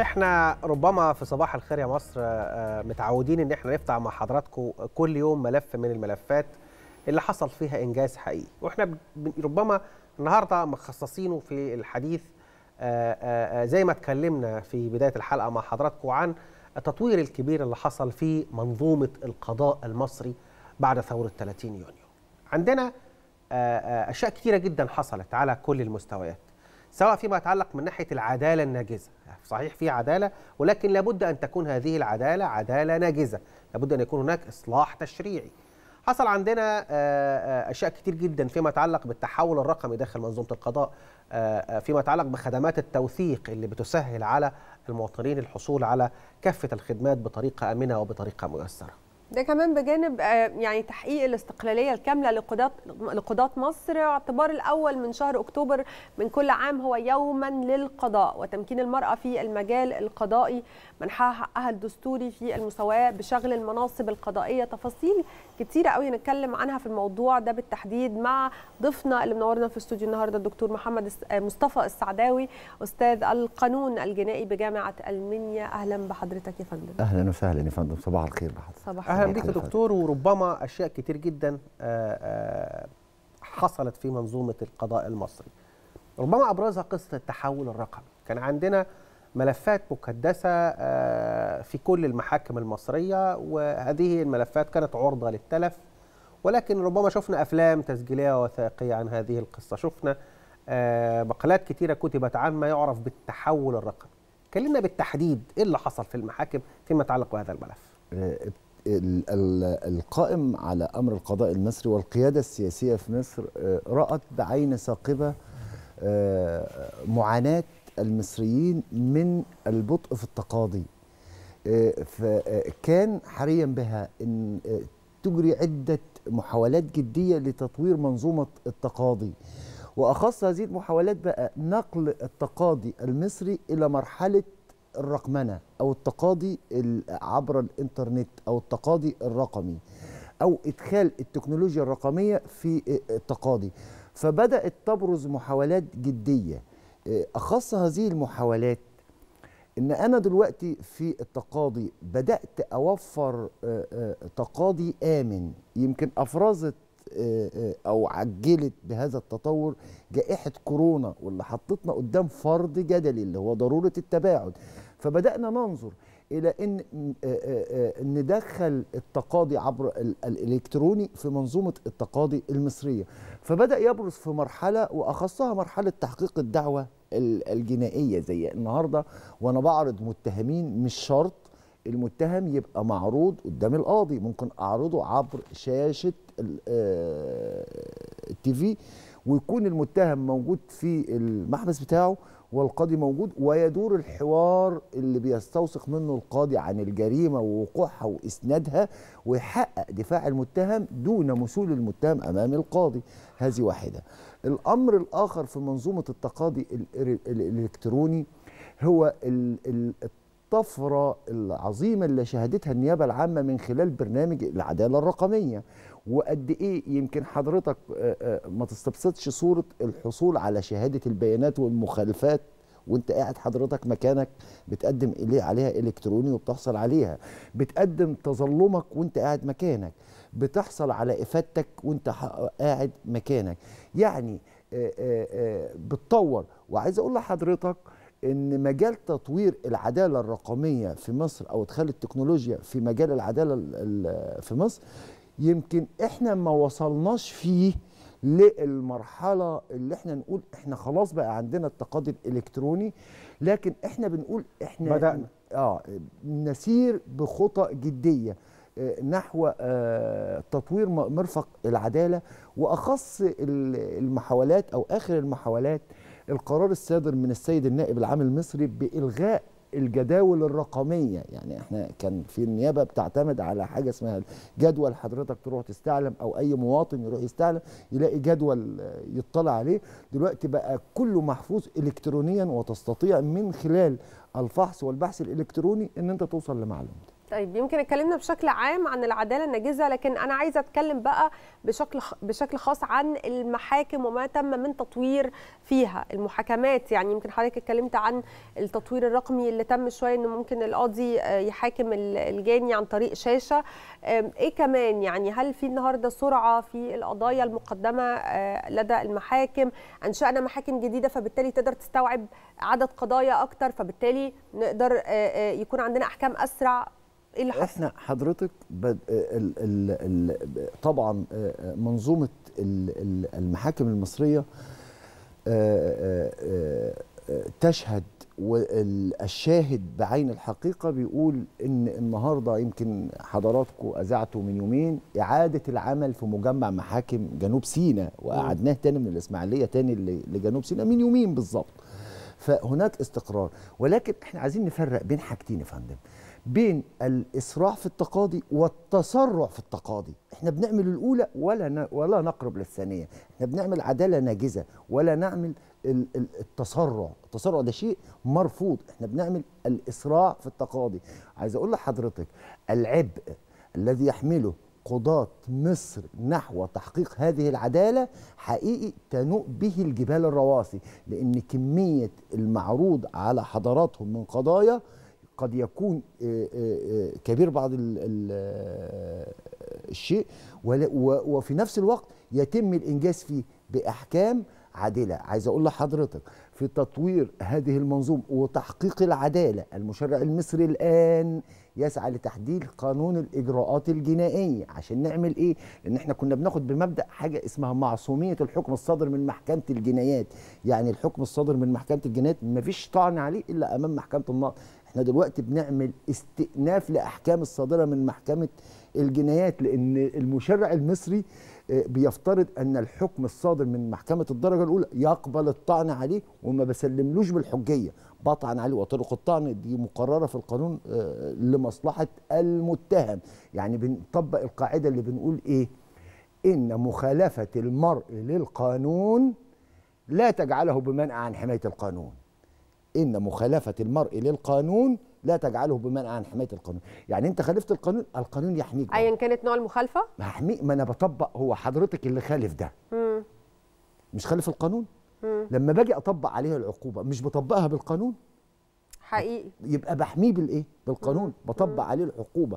احنا ربما في صباح الخير يا مصر آه، آه، متعودين ان احنا نفتح مع حضراتكم كل يوم ملف من الملفات اللي حصل فيها انجاز حقيقي واحنا ربما النهارده مخصصينه في الحديث آه، زي ما اتكلمنا في بدايه الحلقه مع حضراتكم عن التطوير الكبير اللي حصل في منظومه القضاء المصري بعد ثوره 30 يونيو عندنا اشياء كتيره جدا حصلت على كل المستويات سواء فيما يتعلق من ناحيه العداله الناجزه صحيح في عداله ولكن لابد ان تكون هذه العداله عداله ناجزه لابد ان يكون هناك اصلاح تشريعي حصل عندنا آه، آه، اشياء كتير جدا فيما يتعلق بالتحول الرقمي داخل منظومه القضاء آه، فيما يتعلق بخدمات التوثيق اللي بتسهل على المواطنين الحصول على كافه الخدمات بطريقه امنه وبطريقه ميسره ده كمان بجانب آه، يعني تحقيق الاستقلاليه الكامله لقضاة لقضاة مصر اعتبار الاول من شهر اكتوبر من كل عام هو يوما للقضاء وتمكين المراه في المجال القضائي منحها حقها الدستوري في المساواه بشغل المناصب القضائيه تفاصيل كتيره قوي هنتكلم عنها في الموضوع ده بالتحديد مع ضيفنا اللي منورنا في استوديو النهارده الدكتور محمد آه، مصطفى السعداوي استاذ القانون الجنائي بجامعه المنيا اهلا بحضرتك يا فندم اهلا وسهلا يا فندم صباح الخير بحضرتك صباح اهلا بيك يا دكتور وربما اشياء كتير جدا آه، آه، حصلت في منظومه القضاء المصري ربما ابرزها قصه التحول الرقمي كان عندنا ملفات مكدسة آه، في كل المحاكم المصرية وهذه الملفات كانت عرضة للتلف ولكن ربما شفنا أفلام تسجيلية وثائقية عن هذه القصة شفنا آه، مقالات كثيره كتبت عن ما يعرف بالتحول الرقمي كلمنا بالتحديد إيه اللي حصل في المحاكم فيما يتعلق بهذا الملف آه، القائم على أمر القضاء المصري والقيادة السياسية في مصر رأت بعين ثاقبة معاناة المصريين من البطء في التقاضي آه، فكان آه، حريا بها ان آه، تجري عده محاولات جديه لتطوير منظومه التقاضي واخص هذه المحاولات بقى نقل التقاضي المصري الى مرحله الرقمنه او التقاضي عبر الانترنت او التقاضي الرقمي او ادخال التكنولوجيا الرقميه في التقاضي فبدات تبرز محاولات جديه أخص هذه المحاولات إن أنا دلوقتي في التقاضي بدأت أوفر آه، آه، تقاضي آمن يمكن أفرزت آه، أو عجلت بهذا التطور جائحة كورونا واللي حطتنا قدام فرض جدلي اللي هو ضرورة التباعد فبدأنا ننظر الى ان ندخل التقاضي عبر الالكتروني في منظومه التقاضي المصريه فبدا يبرز في مرحله واخصها مرحله تحقيق الدعوه الجنائيه زي النهارده وانا بعرض متهمين مش شرط المتهم يبقى معروض قدام القاضي ممكن اعرضه عبر شاشه آه، التي في ويكون المتهم موجود في المحبس بتاعه والقاضي موجود ويدور الحوار اللي بيستوثق منه القاضي عن الجريمه ووقوعها واسنادها ويحقق دفاع المتهم دون مثول المتهم امام القاضي هذه واحده الامر الاخر في منظومه التقاضي الالكتروني هو الطفره العظيمه اللي شهدتها النيابه العامه من خلال برنامج العداله الرقميه وقد ايه يمكن حضرتك آه، آه، ما تستبسطش صوره الحصول على شهاده البيانات والمخالفات وانت قاعد حضرتك مكانك بتقدم عليها الكتروني وبتحصل عليها بتقدم تظلمك وانت قاعد مكانك بتحصل على افادتك وانت قاعد مكانك يعني بتطور وعايز اقول لحضرتك ان مجال تطوير العداله الرقميه في مصر او ادخال التكنولوجيا في مجال العداله في مصر يمكن احنا ما وصلناش فيه للمرحله اللي احنا نقول احنا خلاص بقى عندنا التقاضي الالكتروني لكن احنا بنقول احنا بدأنا اه نسير بخطى جديه نحو آه، تطوير مرفق العدالة وأخص المحاولات أو آخر المحاولات القرار الصادر من السيد النائب العام المصري بإلغاء الجداول الرقمية يعني احنا كان في النيابة بتعتمد على حاجة اسمها جدول حضرتك تروح تستعلم او اي مواطن يروح يستعلم يلاقي جدول آه، يطلع عليه دلوقتي بقى كله محفوظ الكترونيا وتستطيع من خلال الفحص والبحث الالكتروني ان انت توصل لمعلومتك طيب يمكن اتكلمنا بشكل عام عن العداله الناجزه لكن انا عايزه اتكلم بقى بشكل بشكل خاص عن المحاكم وما تم من تطوير فيها المحاكمات يعني يمكن حضرتك اتكلمت عن التطوير الرقمي اللي تم شويه انه ممكن القاضي آه، يحاكم الجاني عن طريق شاشه ايه كمان يعني هل في النهارده سرعه في القضايا المقدمه آه، لدى المحاكم انشانا محاكم جديده فبالتالي تقدر تستوعب عدد قضايا اكتر فبالتالي نقدر آه، يكون عندنا احكام اسرع ايه اللي حصل؟ احنا حضرتك بد... ال... ال... ال... طبعا آه، آه، منظومه المحاكم المصريه آه، تشهد والشاهد بعين الحقيقة بيقول إن النهاردة يمكن حضراتكم اذاعتوا من يومين إعادة العمل في مجمع محاكم جنوب سيناء وقعدناه تاني من الإسماعيلية تاني لجنوب سيناء من يومين بالظبط فهناك استقرار ولكن إحنا عايزين نفرق بين حاجتين يا فندم بين الاسراع في التقاضي والتسرع في التقاضي احنا بنعمل الاولى ولا ولا نقرب للثانيه احنا بنعمل عداله ناجزه ولا نعمل التسرع التسرع ده شيء مرفوض احنا بنعمل الاسراع في التقاضي عايز اقول لحضرتك العبء الذي يحمله قضاة مصر نحو تحقيق هذه العدالة حقيقي تنوء به الجبال الرواسي لأن كمية المعروض على حضراتهم من قضايا قد يكون آه، آه، آه، كبير بعض الشيء وفي نفس الوقت يتم الانجاز فيه باحكام عادله عايز اقول لحضرتك في تطوير هذه المنظومه وتحقيق العداله المشرع المصري الان يسعى لتحديد قانون الاجراءات الجنائيه عشان نعمل ايه لان احنا كنا بناخد بمبدا حاجه اسمها معصوميه الحكم الصادر من محكمه الجنايات يعني الحكم الصادر من محكمه الجنايات ما فيش طعن عليه الا امام محكمه النقض احنا دلوقتي بنعمل استئناف لاحكام الصادره من محكمه الجنايات لان المشرع المصري آه، بيفترض ان الحكم الصادر من محكمه الدرجه الاولى يقبل الطعن عليه وما بسلملوش بالحجيه بطعن عليه وطرق الطعن دي مقرره في القانون آه، لمصلحه المتهم يعني بنطبق القاعده اللي بنقول ايه ان مخالفه المرء للقانون لا تجعله بمنع عن حمايه القانون ان مخالفه المرء للقانون لا تجعله بمنع عن حمايه القانون يعني انت خالفت القانون القانون يحميك ايا كانت نوع المخالفه احمي ما انا بطبق هو حضرتك اللي خالف ده مم. مش خالف القانون مم. لما باجي اطبق عليه العقوبه مش بطبقها بالقانون حقيقي يبقى بحميه بالايه بالقانون مم. بطبق عليه العقوبه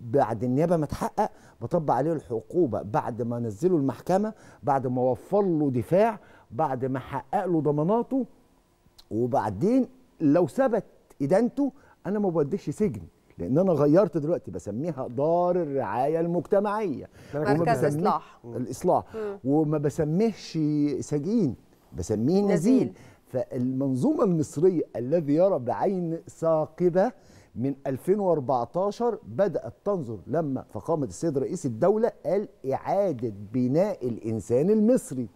بعد النيابه ما تحقق بطبق عليه العقوبه بعد ما انزله المحكمه بعد ما اوفر له دفاع بعد ما احقق له ضماناته وبعدين لو ثبت ادانته انا ما بوديش سجن لان انا غيرت دلوقتي بسميها دار الرعايه المجتمعيه مركز اصلاح الاصلاح مم. وما بسميهش سجين بسميه نزيل. نزيل فالمنظومه المصريه الذي يرى بعين ثاقبه من 2014 بدات تنظر لما فقامت السيد رئيس الدوله قال اعاده بناء الانسان المصري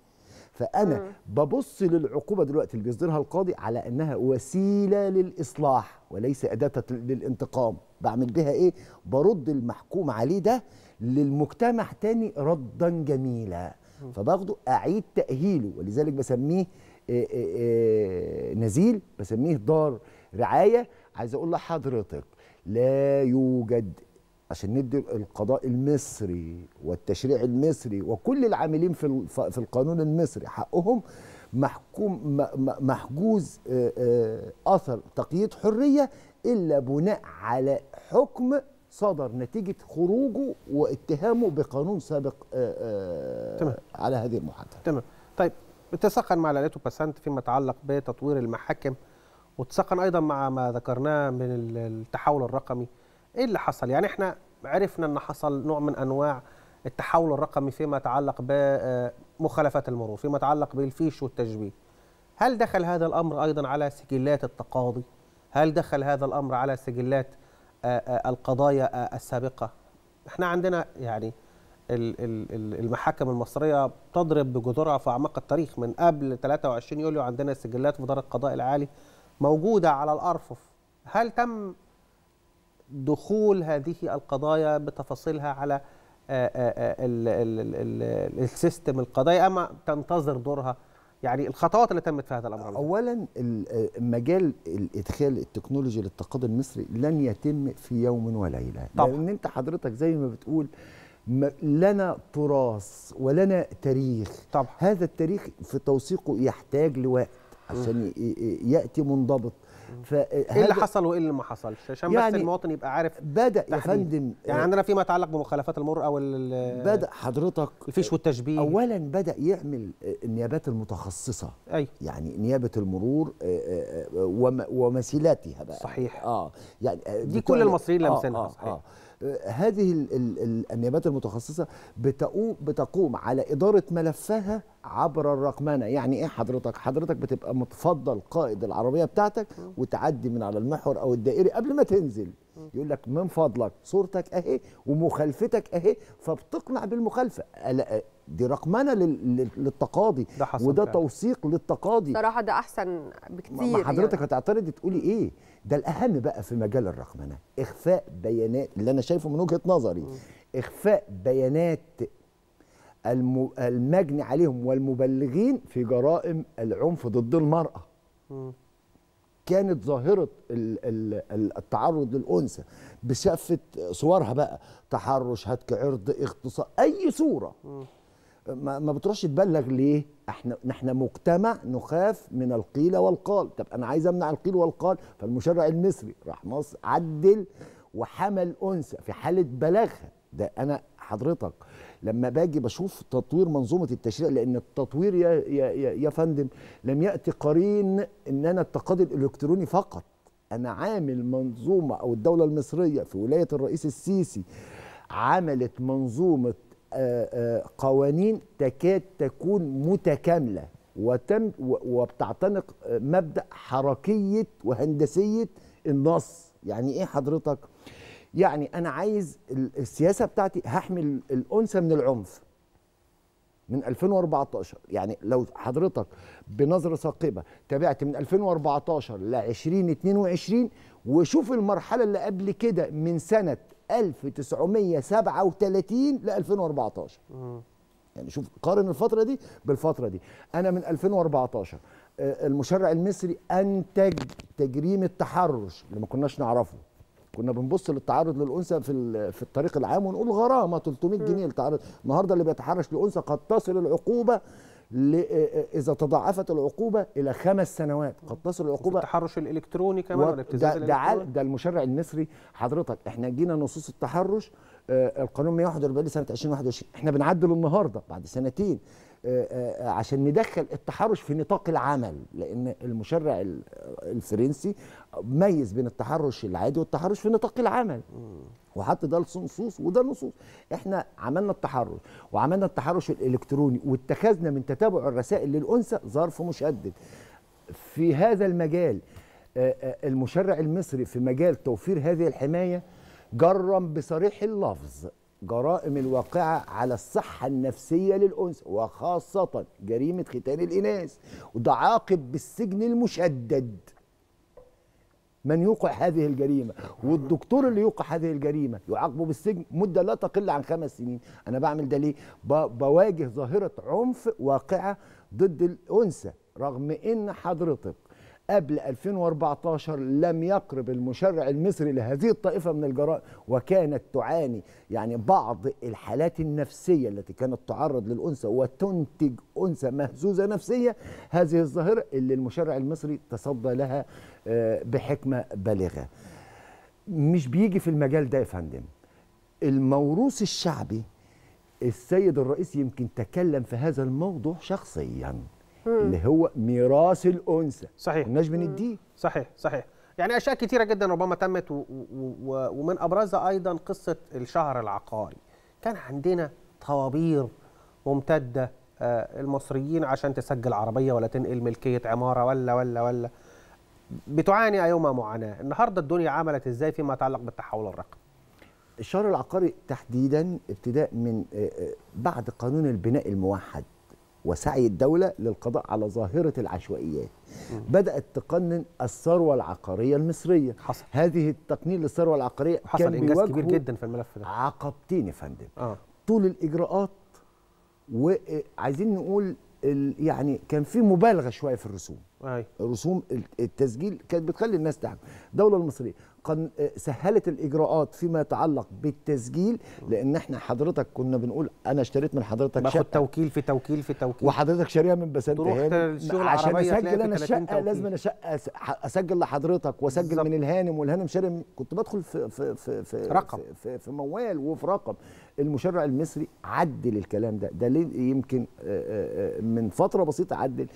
فانا م. ببص للعقوبه دلوقتي اللي بيصدرها القاضي على انها وسيله للاصلاح وليس اداه للانتقام بعمل بها ايه برد المحكوم عليه ده للمجتمع تاني ردا جميلا فباخده اعيد تاهيله ولذلك بسميه آه، آه، آه، نزيل بسميه دار رعايه عايز اقول لحضرتك لا يوجد عشان ندي القضاء المصري والتشريع المصري وكل العاملين في في القانون المصري حقهم محكوم محجوز آه، آه، اثر تقييد حريه الا بناء على حكم صدر نتيجه خروجه واتهامه بقانون سابق آه، تمام. على هذه المحادثه تمام طيب اتسقن مع لاليتو باسانت فيما يتعلق بتطوير المحاكم وتسقن ايضا مع ما ذكرناه من التحول الرقمي ايه اللي حصل يعني احنا عرفنا ان حصل نوع من انواع التحول الرقمي فيما يتعلق بمخالفات آه، المرور فيما يتعلق بالفيش والتشبيه هل دخل هذا الامر ايضا على سجلات التقاضي هل دخل هذا الامر على سجلات آه، آه، القضايا السابقه احنا عندنا يعني المحاكم المصريه تضرب بجذورها في اعماق التاريخ من قبل 23 يوليو عندنا سجلات في دار القضاء العالي موجوده على الارفف هل تم دخول هذه القضايا بتفاصيلها على آه، آه، آه، السيستم القضايا اما تنتظر دورها يعني الخطوات اللي تمت في هذا الامر اولا مجال الادخال التكنولوجي للتقاضي المصري لن يتم في يوم وليله طبعا لان انت حضرتك زي ما بتقول لنا تراث ولنا تاريخ طبعا هذا التاريخ في توثيقه يحتاج لوقت عشان ياتي منضبط آه، ايه اللي حصل وايه اللي ما حصلش عشان يعني بس المواطن يبقى عارف بدا يا فندم يعني آه، عندنا فيما يتعلق بمخالفات المرء او آه، بدا حضرتك الفيش والتشبيه اولا بدا يعمل النيابات المتخصصه أي. يعني نيابه المرور ومسيلاتها بقى صحيح اه يعني دي كل المصريين لمسنها آه آه صحيح آه هذه الـ الـ النيابات المتخصصه بتقوم بتقوم على اداره ملفها عبر الرقمنه يعني ايه حضرتك حضرتك بتبقى متفضل قائد العربيه بتاعتك وتعدي من على المحور او الدائري قبل ما تنزل يقول لك من فضلك صورتك اهي ومخالفتك اهي فبتقنع بالمخالفه دي رقمنه للتقاضي ده وده توثيق للتقاضي صراحه ده احسن بكتير ما يعني. حضرتك يعني. هتعترضي تقولي ايه ده الاهم بقى في مجال الرقمنه اخفاء بيانات اللي انا شايفه من وجهه نظري اخفاء بيانات الم... المجني عليهم والمبلغين في جرائم العنف ضد المراه كانت ظاهره التعرض للانثى بشافه صورها بقى تحرش هتك عرض اغتصاب اي صوره ما بتروحش تبلغ ليه احنا احنا مجتمع نخاف من القيل والقال طب انا عايز امنع القيل والقال فالمشرع المصري راح مصر عدل وحمل انثى في حاله بلاغها ده انا حضرتك لما باجي بشوف تطوير منظومه التشريع لان التطوير يا يا يا فندم لم ياتي قرين ان انا التقاضي الالكتروني فقط انا عامل منظومه او الدوله المصريه في ولايه الرئيس السيسي عملت منظومه آه، آه، قوانين تكاد تكون متكامله وتم وبتعتنق مبدا حركيه وهندسيه النص يعني ايه حضرتك يعني انا عايز السياسه بتاعتي هحمي الانثى من العنف من 2014 يعني لو حضرتك بنظره ثاقبه تابعت من 2014 ل 2022 وشوف المرحله اللي قبل كده من سنه 1937 ل 2014 يعني شوف قارن الفتره دي بالفتره دي انا من 2014 آه، المشرع المصري انتج تجريم التحرش اللي ما كناش نعرفه كنا بنبص للتعرض للانثى في في الطريق العام ونقول غرامه 300 جنيه التعرض النهارده اللي بيتحرش لانثى قد تصل العقوبه اذا تضاعفت العقوبه الى خمس سنوات قد تصل العقوبه التحرش الالكتروني كمان و... ده, ده, ده المشرع المصري حضرتك احنا جينا نصوص التحرش آه، القانون 141 سنه 2021 احنا بنعدل النهارده بعد سنتين آه، آه، عشان ندخل التحرش في نطاق العمل لان المشرع الفرنسي ميز بين التحرش العادي والتحرش في نطاق العمل وحط ده نصوص وده نصوص احنا عملنا التحرش وعملنا التحرش الالكتروني واتخذنا من تتابع الرسائل للانثى ظرف مشدد في هذا المجال آه، آه، المشرع المصري في مجال توفير هذه الحمايه جرم بصريح اللفظ جرائم الواقعة على الصحة النفسية للأنثى وخاصة جريمة ختان الإناث وده عاقب بالسجن المشدد من يوقع هذه الجريمه والدكتور اللي يوقع هذه الجريمه يعاقبه بالسجن مده لا تقل عن خمس سنين انا بعمل ده ليه بواجه ظاهره عنف واقعه ضد الانثى رغم ان حضرتك قبل 2014 لم يقرب المشرع المصري لهذه الطائفة من الجرائم وكانت تعاني يعني بعض الحالات النفسية التي كانت تعرض للأنثى وتنتج أنثى مهزوزة نفسية هذه الظاهرة اللي المشرع المصري تصدى لها آه، بحكمه بالغه مش بيجي في المجال ده يا فندم الموروث الشعبي السيد الرئيس يمكن تكلم في هذا الموضوع شخصيا اللي هو ميراث الانثى صحيح مش بنديه صحيح صحيح يعني اشياء كثيره جدا ربما تمت و و و ومن ابرزها ايضا قصه الشهر العقاري كان عندنا طوابير ممتده آه، المصريين عشان تسجل عربيه ولا تنقل ملكيه عماره ولا ولا ولا بتعاني أيما معاناة النهاردة الدنيا عملت إزاي فيما يتعلق بالتحول الرقمي الشهر العقاري تحديدا ابتداء من آه، آه، بعد قانون البناء الموحد وسعي الدولة للقضاء على ظاهرة العشوائيات بدأت تقنن الثروة العقارية المصرية حصل. هذه التقنين للثروة العقارية حصل كان إنجاز كبير جدا في الملف ده عقبتين يا فندم آه. طول الإجراءات وعايزين نقول يعني كان في مبالغه شويه في الرسوم أي. الرسوم التسجيل كانت بتخلي الناس تعمل الدوله المصريه سهلت الاجراءات فيما يتعلق بالتسجيل لان احنا حضرتك كنا بنقول انا اشتريت من حضرتك باخد شقه باخد توكيل في توكيل في توكيل وحضرتك شاريها من بسنت هانم عشان اسجل انا الشقه لازم انا شقه اسجل لحضرتك واسجل بالزبط. من الهانم والهانم شاري كنت بدخل في في في في رقم في, في موال وفي رقم المشرع المصري عدل الكلام ده ده ليه يمكن آه، آه، آه، من فتره بسيطه عدل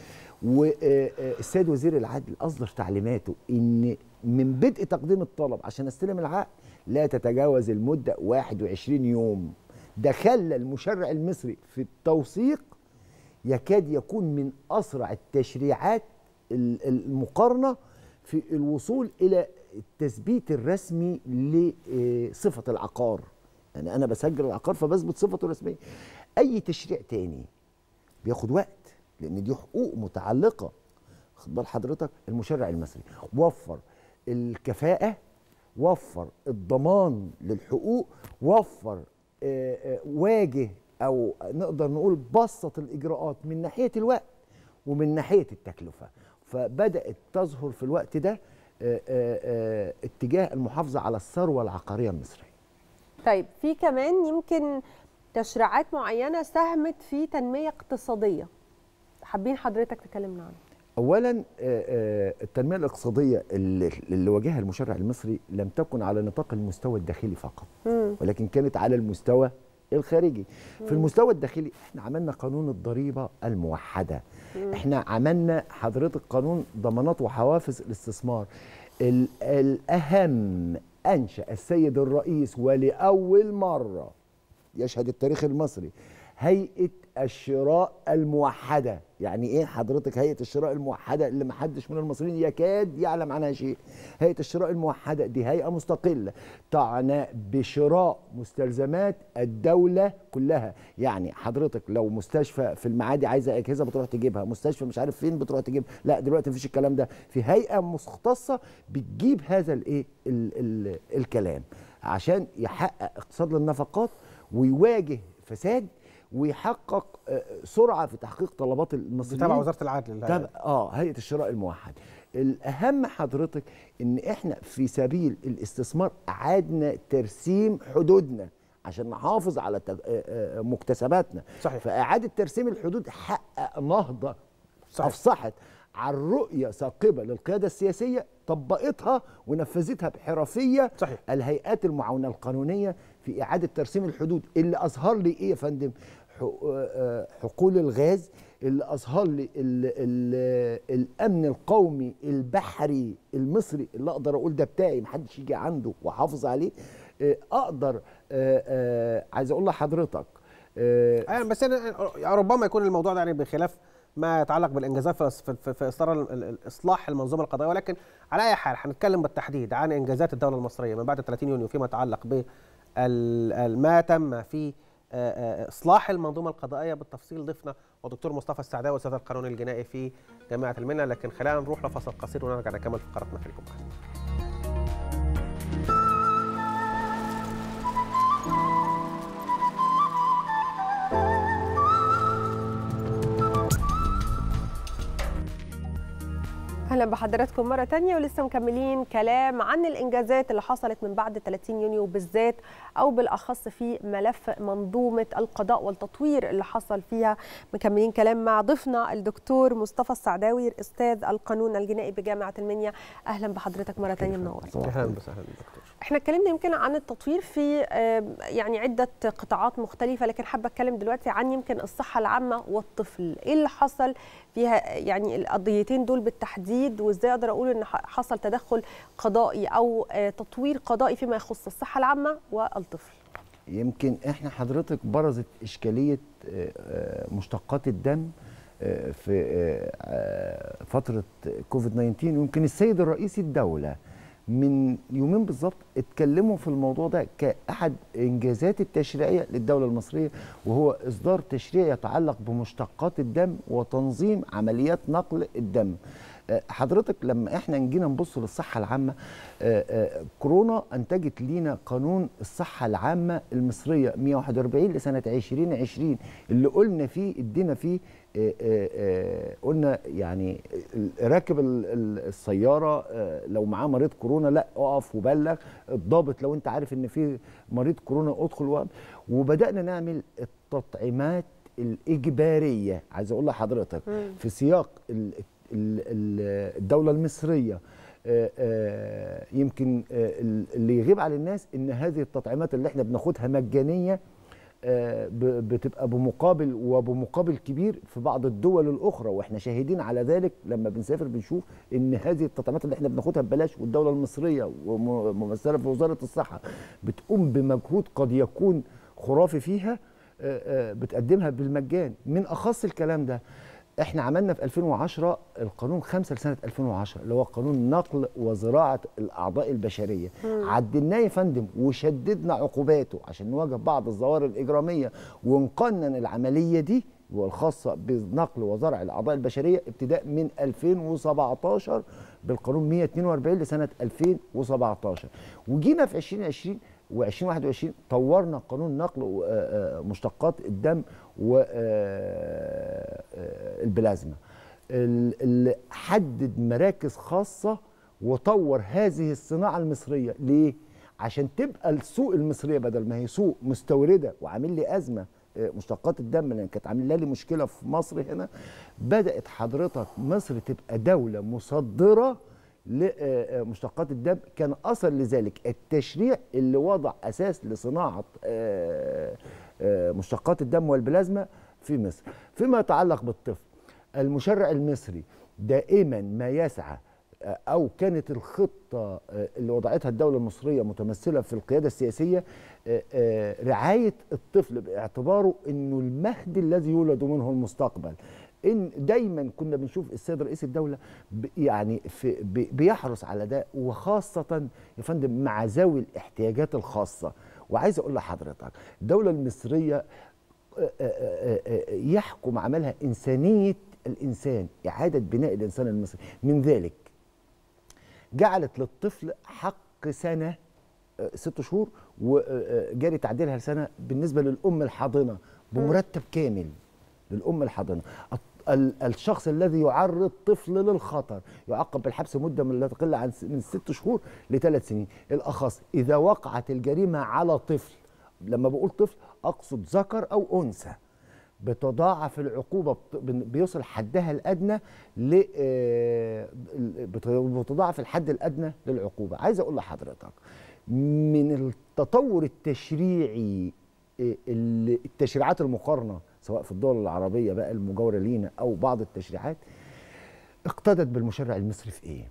والسيد وزير العدل اصدر تعليماته ان من بدء تقديم الطلب عشان استلم العقد لا تتجاوز المده 21 يوم ده خلى المشرع المصري في التوثيق يكاد يكون من اسرع التشريعات المقارنه في الوصول الى التثبيت الرسمي لصفه العقار يعني انا بسجل العقار فبثبت صفته الرسميه اي تشريع تاني بياخد وقت لان دي حقوق متعلقه خد بال حضرتك المشرع المصري وفر الكفاءه وفر الضمان للحقوق وفر آه، آه، واجه او نقدر نقول بسط الاجراءات من ناحيه الوقت ومن ناحيه التكلفه فبدات تظهر في الوقت ده آه، اتجاه المحافظه على الثروه العقاريه المصريه طيب في كمان يمكن تشريعات معينه ساهمت في تنميه اقتصاديه حابين حضرتك تكلمنا عنها اولا آه، آه، التنميه الاقتصاديه اللي واجهها المشرع المصري لم تكن على نطاق المستوى الداخلي فقط ولكن كانت على المستوى الخارجي في المستوى الداخلي احنا عملنا قانون الضريبه الموحده احنا عملنا حضرتك قانون ضمانات وحوافز الاستثمار الاهم انشا السيد الرئيس ولاول مره يشهد التاريخ المصري هيئه الشراء الموحده يعني ايه حضرتك هيئه الشراء الموحده اللي محدش من المصريين يكاد يعلم عنها شيء هيئه الشراء الموحده دي هيئه مستقله تعنى بشراء مستلزمات الدوله كلها يعني حضرتك لو مستشفى في المعادي عايزه اجهزه بتروح تجيبها مستشفى مش عارف فين بتروح تجيب لا دلوقتي مفيش الكلام ده في هيئه مختصه بتجيب هذا الايه الكلام عشان يحقق اقتصاد للنفقات ويواجه فساد ويحقق آه، سرعه في تحقيق طلبات المصريين تبع وزاره العدل تبع اه هيئه الشراء الموحد الاهم حضرتك ان احنا في سبيل الاستثمار عادنا ترسيم حدودنا عشان نحافظ على آه، آه، مكتسباتنا صحيح. فاعاده ترسيم الحدود حقق نهضه صحيح. افصحت عن رؤيه ثاقبة للقيادة السياسية طبقتها ونفذتها بحرفية صحيح. الهيئات المعاونة القانونية في إعادة ترسيم الحدود اللي أظهر لي إيه يا فندم آه، حقول الغاز اللي اظهر لي الـ الـ الامن القومي البحري المصري اللي اقدر اقول ده بتاعي محدش يجي عنده واحافظ عليه آه، اقدر آه، عايز اقول لحضرتك أه بس أنا ربما يكون الموضوع ده يعني بخلاف ما يتعلق بالانجازات في في اصدار اصلاح المنظومه القضائيه ولكن على اي حال هنتكلم بالتحديد عن انجازات الدوله المصريه من بعد 30 يونيو فيما يتعلق ب ما تم في آه، آه، آه، اصلاح المنظومه القضائيه بالتفصيل ضيفنا ودكتور مصطفى السعداوي استاذ القانون الجنائي في جامعه المنى لكن خلينا نروح لفصل قصير ونرجع نكمل فقرتنا خليكم معنا اهلا بحضراتكم مره تانية ولسه مكملين كلام عن الانجازات اللي حصلت من بعد 30 يونيو بالذات او بالاخص في ملف منظومه القضاء والتطوير اللي حصل فيها مكملين كلام مع ضيفنا الدكتور مصطفى السعداوي استاذ القانون الجنائي بجامعه المنيا اهلا بحضرتك مره تانية منور اهلا وسهلا دكتور احنا اتكلمنا يمكن عن التطوير في يعني عده قطاعات مختلفه لكن حابه اتكلم دلوقتي عن يمكن الصحه العامه والطفل ايه اللي حصل فيها يعني القضيتين دول بالتحديد وازاي اقدر اقول ان حصل تدخل قضائي او آه، تطوير قضائي فيما يخص الصحه العامه والطفل يمكن احنا حضرتك برزت اشكاليه آه، آه، مشتقات الدم في فتره كوفيد 19 ويمكن السيد الرئيس الدوله من يومين بالظبط اتكلموا في الموضوع ده كأحد إنجازات التشريعية للدولة المصرية وهو إصدار تشريع يتعلق بمشتقات الدم وتنظيم عمليات نقل الدم آه، حضرتك لما احنا جينا نبص للصحة العامة آه، آه، كورونا أنتجت لينا قانون الصحة العامة المصرية 141 لسنة 2020 اللي قلنا فيه ادينا فيه آه، آه، آه، قلنا يعني راكب السياره لو معاه مريض كورونا لا اقف وبلغ الضابط لو انت عارف ان في مريض كورونا ادخل وقف وبدانا نعمل التطعيمات الاجباريه عايز اقول لحضرتك في سياق الدوله المصريه يمكن اللي يغيب على الناس ان هذه التطعيمات اللي احنا بناخدها مجانيه بتبقى بمقابل وبمقابل كبير في بعض الدول الاخرى واحنا شاهدين على ذلك لما بنسافر بنشوف ان هذه التطعيمات اللي احنا بناخدها ببلاش والدوله المصريه وممثله في وزاره الصحه بتقوم بمجهود قد يكون خرافي فيها بتقدمها بالمجان من اخص الكلام ده احنا عملنا في 2010 القانون 5 لسنه 2010 اللي هو قانون نقل وزراعه الاعضاء البشريه عدلناه يا فندم وشددنا عقوباته عشان نواجه بعض الظواهر الاجراميه ونقنن العمليه دي والخاصه بنقل وزرع الاعضاء البشريه ابتداء من 2017 بالقانون 142 لسنه 2017 وجينا في 2020 و2021 طورنا قانون نقل آه، آه، مشتقات الدم والبلازما آه، اللي حدد مراكز خاصه وطور هذه الصناعه المصريه ليه عشان تبقى السوق المصريه بدل ما هي سوق مستورده وعامل لي ازمه مشتقات الدم لان كانت عامله لي مشكله في مصر هنا بدات حضرتك مصر تبقى دوله مصدره لمشتقات آه، آه، الدم كان اثر لذلك التشريع اللي وضع اساس لصناعه آه، مشتقات الدم والبلازما في مصر فيما يتعلق بالطفل المشرع المصري دائما ما يسعى او كانت الخطه اللي وضعتها الدوله المصريه متمثله في القياده السياسيه رعايه الطفل باعتباره انه المهد الذي يولد منه المستقبل ان دايما كنا بنشوف السيد رئيس الدوله يعني في بيحرص على ده وخاصه يا فندم مع ذوي الاحتياجات الخاصه وعايز اقول لحضرتك الدوله المصريه آه، آه، آه، يحكم عملها انسانيه الانسان اعاده بناء الانسان المصري من ذلك جعلت للطفل حق سنه ست شهور وجاري تعديلها لسنه بالنسبه للام الحاضنه بمرتب كامل للام الحاضنه الشخص الذي يعرض طفل للخطر يعاقب بالحبس مدة من لا تقل عن من ست شهور لثلاث سنين الأخص إذا وقعت الجريمة على طفل لما بقول طفل أقصد ذكر أو أنثى بتضاعف العقوبة بيصل حدها الأدنى ل آه، بتضاعف الحد الأدنى للعقوبة عايز أقول لحضرتك من التطور التشريعي آه، التشريعات المقارنه سواء في الدول العربيه بقى المجاوره لينا او بعض التشريعات اقتدت بالمشرع المصري في ايه؟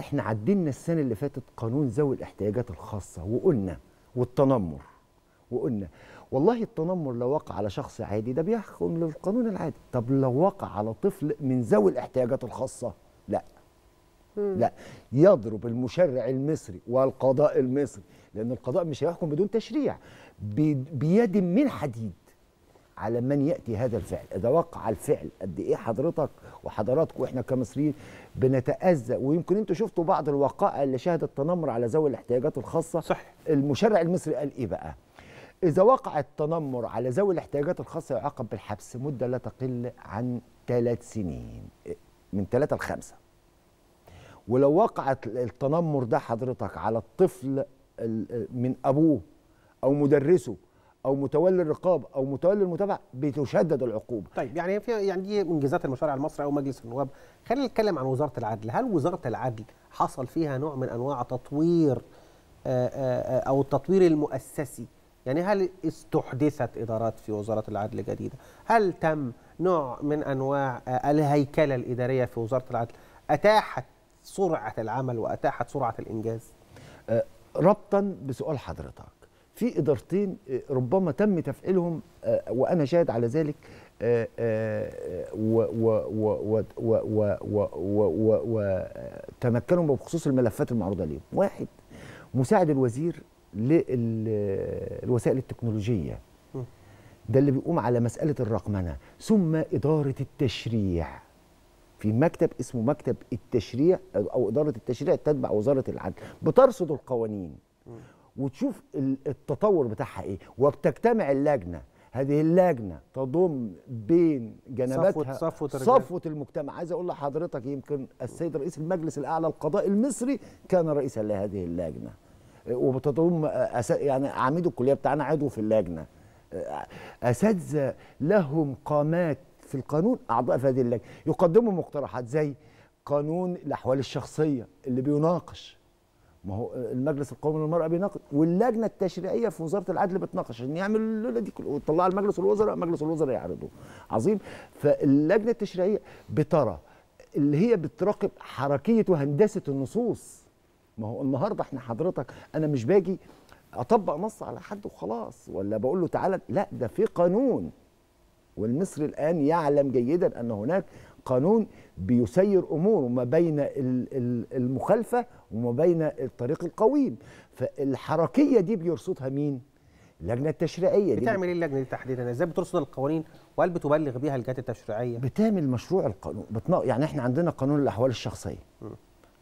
احنا عدلنا السنه اللي فاتت قانون ذوي الاحتياجات الخاصه وقلنا والتنمر وقلنا والله التنمر لو وقع على شخص عادي ده بيحكم للقانون العادي طب لو وقع على طفل من ذوي الاحتياجات الخاصه لا لا يضرب المشرع المصري والقضاء المصري لان القضاء مش هيحكم بدون تشريع بيد من حديد على من ياتي هذا الفعل اذا وقع الفعل قد ايه حضرتك وحضراتكم واحنا كمصريين بنتاذى ويمكن انتوا شفتوا بعض الوقائع اللي شهدت تنمر على ذوي الاحتياجات الخاصه صح المشرع المصري قال ايه بقى اذا وقع التنمر على ذوي الاحتياجات الخاصه يعاقب بالحبس مده لا تقل عن ثلاث سنين من ثلاثه لخمسه ولو وقعت التنمر ده حضرتك على الطفل من ابوه او مدرسه او متولي الرقابه او متولي المتابعه بتشدد العقوبه طيب يعني في يعني دي منجزات المشاريع المصري او مجلس النواب خلينا نتكلم عن وزاره العدل هل وزاره العدل حصل فيها نوع من انواع تطوير آه، آه، آه، او التطوير المؤسسي يعني هل استحدثت ادارات في وزاره العدل جديده هل تم نوع من انواع الهيكله الاداريه في وزاره العدل اتاحت سرعه العمل واتاحت سرعه الانجاز ربطا بسؤال حضرتك في ادارتين ربما تم تفعيلهم وانا شاهد على ذلك وتمكنوا بخصوص الملفات المعروضه ليهم واحد مساعد الوزير للوسائل التكنولوجيه ده اللي بيقوم على مساله الرقمنه ثم اداره التشريع في مكتب اسمه مكتب التشريع او اداره التشريع تتبع وزاره العدل بترصد القوانين وتشوف التطور بتاعها ايه وبتجتمع اللجنه هذه اللجنه تضم بين جنباتها صفوة, صفوة, صفوة المجتمع عايز اقول لحضرتك يمكن السيد رئيس المجلس الاعلى القضاء المصري كان رئيسا لهذه اللجنه وبتضم يعني عميد الكليه بتاعنا عضو في اللجنه اساتذه لهم قامات في القانون اعضاء في هذه اللجنه يقدموا مقترحات زي قانون الاحوال الشخصيه اللي بيناقش ما هو المجلس القومي للمرأة بيناقش واللجنة التشريعية في وزارة العدل بتناقش عشان يعمل الليلة دي وتطلعها لمجلس الوزراء مجلس الوزراء يعرضه عظيم فاللجنة التشريعية بترى اللي هي بتراقب حركية وهندسة النصوص ما هو النهاردة احنا حضرتك أنا مش باجي أطبق نص على حد وخلاص ولا بقول له تعالى لا ده في قانون والمصري الآن يعلم جيدا أن هناك قانون بيسير اموره ما بين المخالفه وما بين الطريق القويم فالحركيه دي بيرصدها مين اللجنه التشريعيه دي بتعمل ايه اللجنه دي تحديدا ازاي بترصد القوانين وهل بتبلغ بيها الجهات التشريعيه بتعمل مشروع القانون بتنا... يعني احنا عندنا قانون الاحوال الشخصيه م.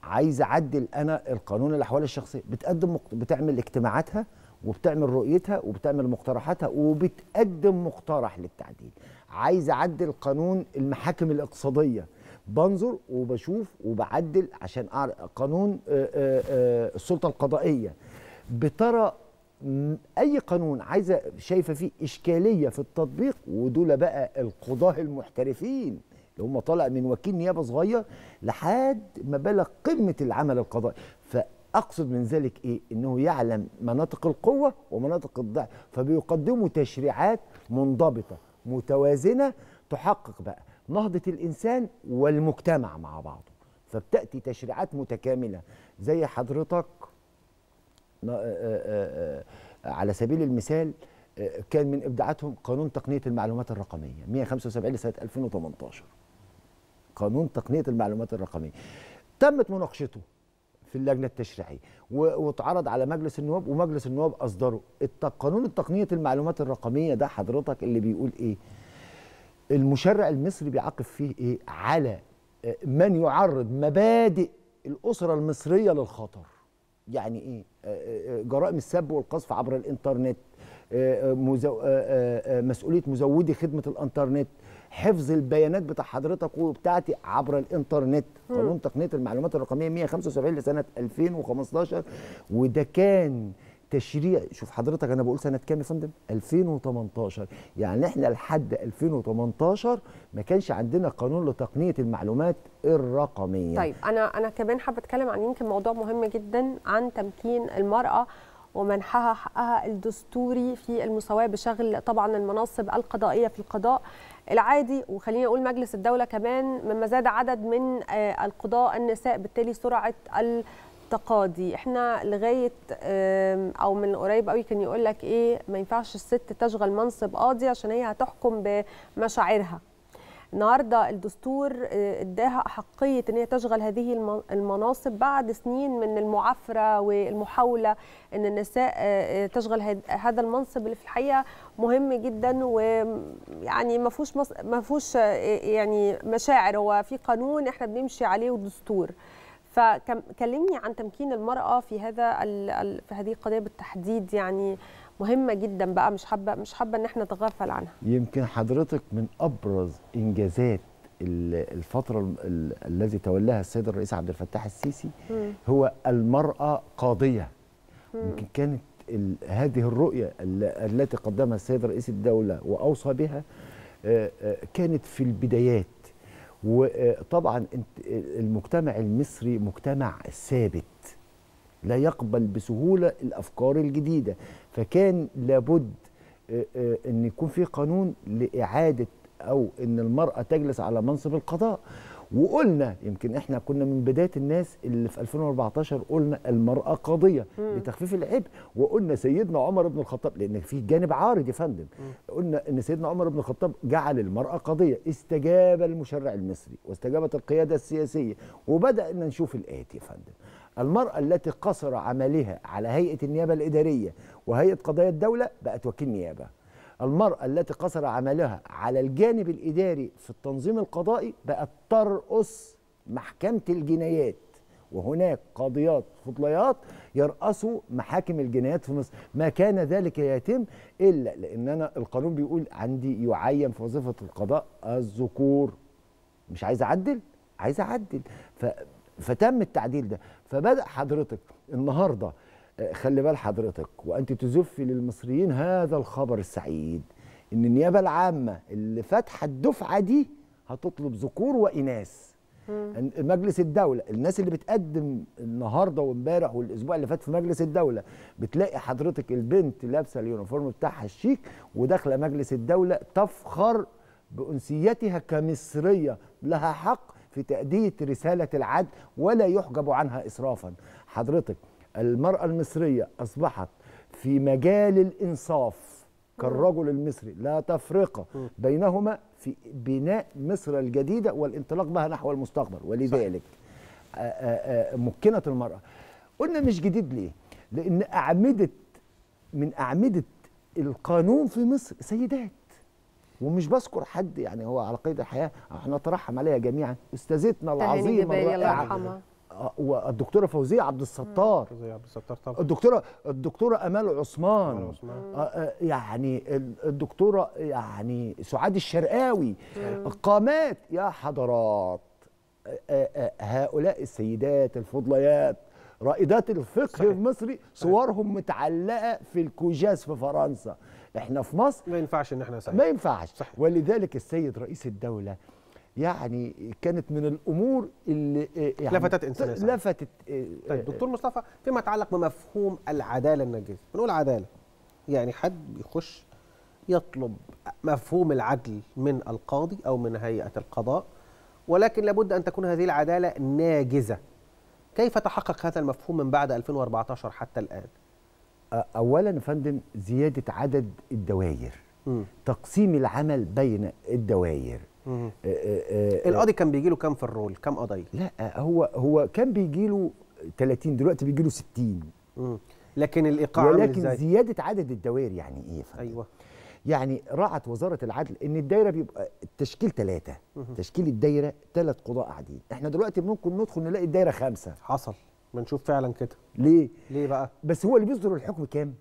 عايز اعدل انا القانون الاحوال الشخصيه بتقدم بتعمل اجتماعاتها وبتعمل رؤيتها وبتعمل مقترحاتها وبتقدم مقترح للتعديل عايز اعدل قانون المحاكم الاقتصاديه بنظر وبشوف وبعدل عشان قانون آه، آه، آه، السلطه القضائيه بترى اي قانون عايزه شايفه فيه اشكاليه في التطبيق ودول بقى القضاه المحترفين اللي هم طالع من وكيل نيابه صغير لحد ما بلغ قمه العمل القضائي فاقصد من ذلك ايه انه يعلم مناطق القوه ومناطق الضعف فبيقدموا تشريعات منضبطه متوازنه تحقق بقى نهضة الإنسان والمجتمع مع بعضه فبتأتي تشريعات متكاملة زي حضرتك آه، آه، آه، على سبيل المثال كان من إبداعاتهم قانون تقنية المعلومات الرقمية 175 لسنة 2018 قانون تقنية المعلومات الرقمية تمت مناقشته في اللجنة التشريعية واتعرض على مجلس النواب ومجلس النواب أصدره قانون تقنية المعلومات الرقمية ده حضرتك اللي بيقول إيه؟ المشرع المصري بيعاقب فيه ايه على آه، من يعرض مبادئ الاسره المصريه للخطر يعني ايه آه، آه، جرائم السب والقذف عبر الانترنت مزو... مسؤوليه مزودي خدمه الانترنت حفظ البيانات بتاع حضرتك وبتاعتي عبر الانترنت قانون تقنيه المعلومات الرقميه 175 لسنه 2015 وده كان تشريع شوف حضرتك انا بقول سنه كام يا فندم 2018 يعني احنا لحد 2018 ما كانش عندنا قانون لتقنيه المعلومات الرقميه طيب انا انا كمان حابه اتكلم عن يمكن موضوع مهم جدا عن تمكين المراه ومنحها حقها الدستوري في المساواه بشغل طبعا المناصب القضائيه في القضاء العادي وخلينا نقول مجلس الدوله كمان مما زاد عدد من آه، القضاء النساء بالتالي سرعه ال تقاضي احنا لغايه او من قريب قوي كان يقول لك ايه ما ينفعش الست تشغل منصب قاضي عشان هي هتحكم بمشاعرها النهارده الدستور آه، اداها احقيه ان هي تشغل هذه المناصب بعد سنين من المعافره والمحاوله ان النساء آه، آه، تشغل هذا المنصب اللي في الحقيقه مهم جدا ويعني ما فيهوش ما فيهوش يعني مشاعر هو في قانون احنا بنمشي عليه ودستور فكلمني عن تمكين المرأة في هذا في هذه القضية بالتحديد يعني مهمة جدا بقى مش حابة مش حابة إن احنا نتغافل عنها. يمكن حضرتك من أبرز إنجازات الفترة الذي تولاها السيد الرئيس عبد الفتاح السيسي م. هو المرأة قاضية. يمكن كانت هذه الرؤية التي قدمها السيد رئيس الدولة وأوصى بها آه، آه، كانت في البدايات وطبعا المجتمع المصري مجتمع ثابت لا يقبل بسهولة الأفكار الجديدة فكان لابد آه، آه، أن يكون في قانون لإعادة أو أن المرأة تجلس على منصب القضاء وقلنا يمكن احنا كنا من بدايه الناس اللي في 2014 قلنا المراه قضيه مم. لتخفيف العبء وقلنا سيدنا عمر بن الخطاب لان في جانب عارض يا فندم قلنا ان سيدنا عمر بن الخطاب جعل المراه قضيه استجاب المشرع المصري واستجابت القياده السياسيه وبدانا نشوف الاتي يا فندم المرأة التي قصر عملها على هيئة النيابة الإدارية وهيئة قضايا الدولة بقت وكيل نيابة المرأة التي قصر عملها على الجانب الإداري في التنظيم القضائي بقت ترأس محكمة الجنايات وهناك قاضيات فضليات يرأسوا محاكم الجنايات في مصر ما كان ذلك يتم إلا لأن أنا القانون بيقول عندي يعين في وظيفة القضاء الذكور مش عايز أعدل عايز أعدل ف... فتم التعديل ده فبدأ حضرتك النهارده خلي بال حضرتك وانت تزفي للمصريين هذا الخبر السعيد ان النيابه العامه اللي فاتحه الدفعه دي هتطلب ذكور واناث مجلس الدوله الناس اللي بتقدم النهارده وامبارح والاسبوع اللي فات في مجلس الدوله بتلاقي حضرتك البنت لابسه اليونيفورم بتاعها الشيك وداخله مجلس الدوله تفخر بانسيتها كمصريه لها حق في تاديه رساله العدل ولا يحجب عنها اسرافا حضرتك المرأة المصرية أصبحت في مجال الإنصاف كالرجل المصري لا تفرقة بينهما في بناء مصر الجديدة والانطلاق بها نحو المستقبل ولذلك آه، آه، آه، مكنة المرأة قلنا مش جديد ليه لأن أعمدة من أعمدة القانون في مصر سيدات ومش بذكر حد يعني هو على قيد الحياه احنا نترحم عليها جميعا استاذتنا العظيمه الله يرحمها والدكتوره فوزيه عبد الستار فوزيه عبد الستار طبعا الدكتوره الدكتوره امال عثمان امال عثمان آه، آه، يعني الدكتوره يعني سعاد الشرقاوي قامات يا حضرات آه، هؤلاء السيدات الفضليات رائدات الفقه صحيح. المصري صورهم متعلقه في الكوجاز في فرنسا احنا في مصر ما ينفعش ان احنا صحيح. ما ينفعش صحيح. ولذلك السيد رئيس الدوله يعني كانت من الامور اللي آه، يعني لفتت انسان لفتت آه، طيب آه، دكتور مصطفى فيما يتعلق بمفهوم العداله النرجسي بنقول عداله يعني حد بيخش يطلب مفهوم العدل من القاضي او من هيئه القضاء ولكن لابد ان تكون هذه العداله ناجزه كيف تحقق هذا المفهوم من بعد 2014 حتى الان اولا يا فندم زياده عدد الدوائر تقسيم العمل بين الدوائر آه، آه، آه، القاضي كان بيجي له كام في الرول كام قضيه لا هو هو كان بيجي له 30 دلوقتي بيجي له 60 لكن الايقاع ولكن زياده عدد الدوائر يعني ايه فهم. ايوه يعني راعت وزاره العدل ان الدايره بيبقى التشكيل ثلاثه تشكيل الدايره ثلاث قضاء قاعدين احنا دلوقتي ممكن ندخل نلاقي الدايره خمسه حصل بنشوف فعلا كده ليه ليه بقى بس هو اللي بيصدر الحكم كام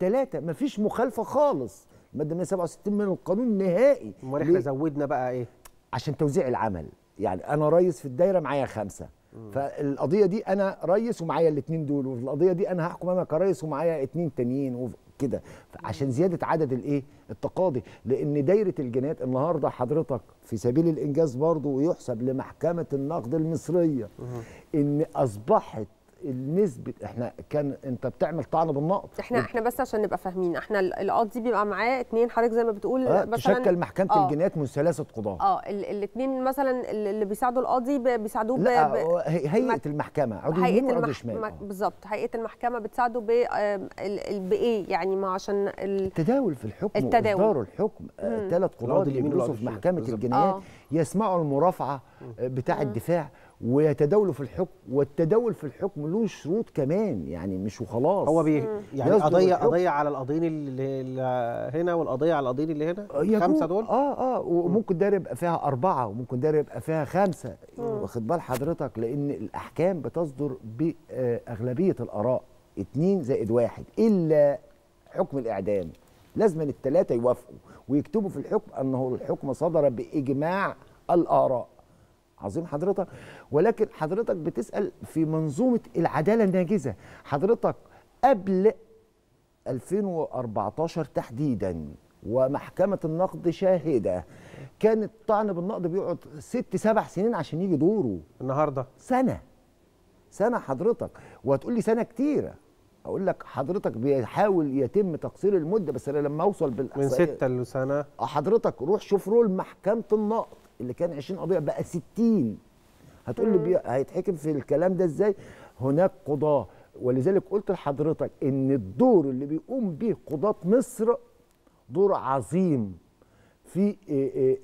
ثلاثه أيوة. مفيش مخالفه خالص الماده 167 من القانون نهائي امال احنا زودنا بقى ايه عشان توزيع العمل يعني انا ريس في الدايره معايا خمسه مم. فالقضيه دي انا ريس ومعايا الاثنين دول وفي القضيه دي انا هحكم انا كريس ومعايا اثنين تانيين وكده عشان زياده عدد الايه التقاضي لان دايره الجنايات النهارده حضرتك في سبيل الانجاز برضه ويحسب لمحكمه النقد المصريه مم. ان اصبحت النسبه احنا كان انت بتعمل طعن بالنقط احنا احنا بس عشان نبقى فاهمين احنا القاضي بيبقى معاه اثنين حضرتك زي ما بتقول آه مثلا تشكل محكمه آه الجنايات من ثلاثه قضاه اه الاثنين مثلا اللي بيساعدوا القاضي بيساعدوه لا ب... هيئه المحكمه عضو يمين وعضو شمال آه. بالظبط هيئه المحكمه بتساعده ب بايه يعني ما عشان التداول في الحكم التداول واصدار الحكم ثلاث آه، قضاه اللي بيجلسوا في محكمه الجنايات آه. يسمعوا المرافعه بتاع الدفاع ويتداولوا في الحكم والتداول في الحكم له شروط كمان يعني مش وخلاص هو بي يعني قضيه قضيه على القاضيين اللي هنا والقضيه على القاضيين اللي هنا خمسه دول اه اه وممكن ده يبقى فيها اربعه وممكن ده يبقى فيها خمسه واخد بال حضرتك لان الاحكام بتصدر باغلبيه آه، الاراء اتنين زائد واحد الا حكم الاعدام لازم الثلاثه يوافقوا ويكتبوا في الحكم انه الحكم صدر باجماع الاراء عظيم حضرتك ولكن حضرتك بتسال في منظومه العداله الناجزه حضرتك قبل 2014 تحديدا ومحكمه النقد شاهده كان الطعن بالنقد بيقعد ست سبع سنين عشان يجي دوره النهارده سنه سنه حضرتك وهتقول لي سنه كتيره اقول لك حضرتك بيحاول يتم تقصير المده بس انا لما اوصل بالاحصائيه من سته لسنه آه، حضرتك روح شوف رول محكمه النقط اللي كان 20 قضيه بقى 60 هتقول لي هيتحكم في الكلام ده ازاي هناك قضاه ولذلك قلت لحضرتك ان الدور اللي بيقوم به قضاه مصر دور عظيم في آه،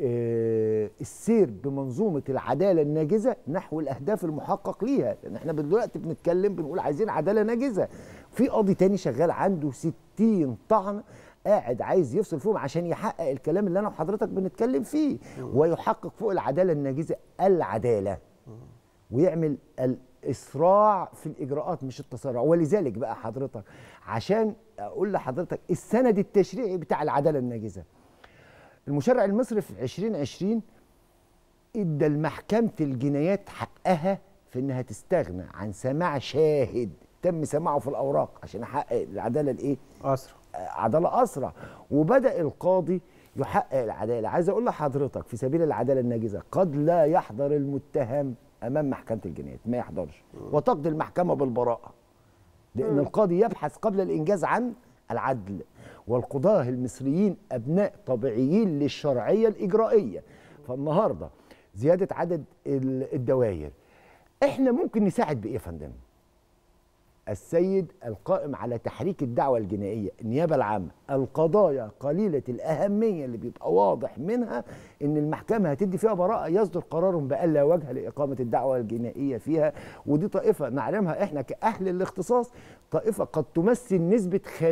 آه، السير بمنظومه العداله الناجزه نحو الاهداف المحقق ليها لان احنا دلوقتي بنتكلم بنقول عايزين عداله ناجزه في قاضي تاني شغال عنده 60 طعن قاعد عايز يفصل فيهم عشان يحقق الكلام اللي انا وحضرتك بنتكلم فيه ويحقق فوق العداله الناجزه العداله ويعمل الاسراع في الاجراءات مش التسرع ولذلك بقى حضرتك عشان اقول لحضرتك السند التشريعي بتاع العداله الناجزه المشرع المصري في 2020 ادى لمحكمه الجنايات حقها في انها تستغنى عن سماع شاهد تم سماعه في الاوراق عشان يحقق العداله الايه؟ اسرع آه، عداله اسرع وبدا القاضي يحقق العداله عايز اقول لحضرتك في سبيل العداله الناجزه قد لا يحضر المتهم امام محكمه الجنايات ما يحضرش وتقضي المحكمه بالبراءه لان القاضي يبحث قبل الانجاز عن العدل والقضاه المصريين ابناء طبيعيين للشرعيه الاجرائيه فالنهارده زياده عدد الدوائر احنا ممكن نساعد بايه يا فندم السيد القائم على تحريك الدعوة الجنائية النيابة العامة القضايا قليلة الأهمية اللي بيبقى واضح منها إن المحكمة هتدي فيها براءة يصدر قرار بألا وجه لإقامة الدعوة الجنائية فيها ودي طائفة نعلمها إحنا كأهل الاختصاص طائفة قد تمثل نسبة 50%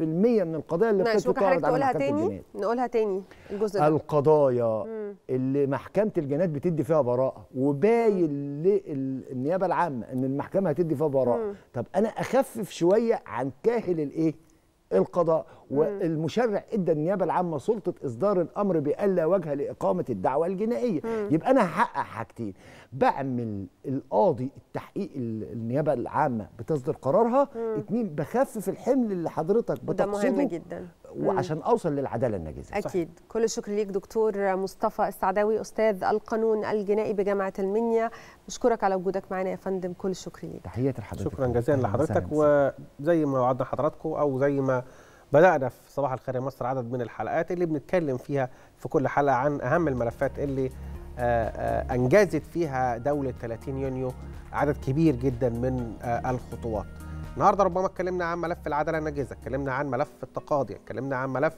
من القضايا اللي بتتعرض على المحكمة تاني؟ الجنائية نقولها تاني الجزء ده القضايا مم. اللي محكمة الجنايات بتدي فيها براءة وباين للنيابة العامة إن المحكمة هتدي فيها براءة مم. طب أنا أخفف شوية عن كاهل الإيه؟ القضاء والمشرع ادى النيابه العامه سلطه اصدار الامر بألا وجه لاقامه الدعوه الجنائيه يبقى انا هحقق حاجتين بعمل القاضي التحقيق النيابه العامه بتصدر قرارها مم. اتنين بخفف الحمل اللي حضرتك بتقصده ده مهم جدا وعشان اوصل للعداله الناجزة اكيد صحيح. كل الشكر ليك دكتور مصطفى السعداوي استاذ القانون الجنائي بجامعه المنيا بشكرك على وجودك معنا يا فندم كل الشكر ليك تحياتي لحضرتك شكرا جزيلا لحضرتك وزي ما وعدنا حضراتكم او زي ما بدأنا في صباح الخير يا مصر عدد من الحلقات اللي بنتكلم فيها في كل حلقة عن أهم الملفات اللي آه، آه، أنجزت فيها دولة 30 يونيو عدد كبير جدا من آه، الخطوات النهارده ربما اتكلمنا عن ملف العداله الناجزه، اتكلمنا عن ملف التقاضي، اتكلمنا عن ملف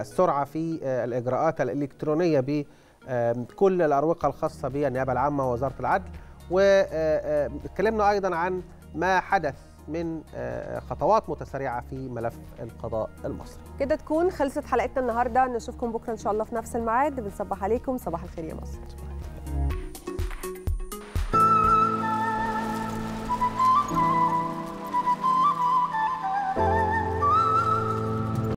السرعه في الاجراءات الالكترونيه بكل الاروقه الخاصه بالنيابه العامه ووزاره العدل، واتكلمنا ايضا عن ما حدث من آه، خطوات متسارعه في ملف القضاء المصري. كده تكون خلصت حلقتنا النهارده نشوفكم بكره ان شاء الله في نفس الميعاد بنصبح عليكم صباح الخير يا مصر.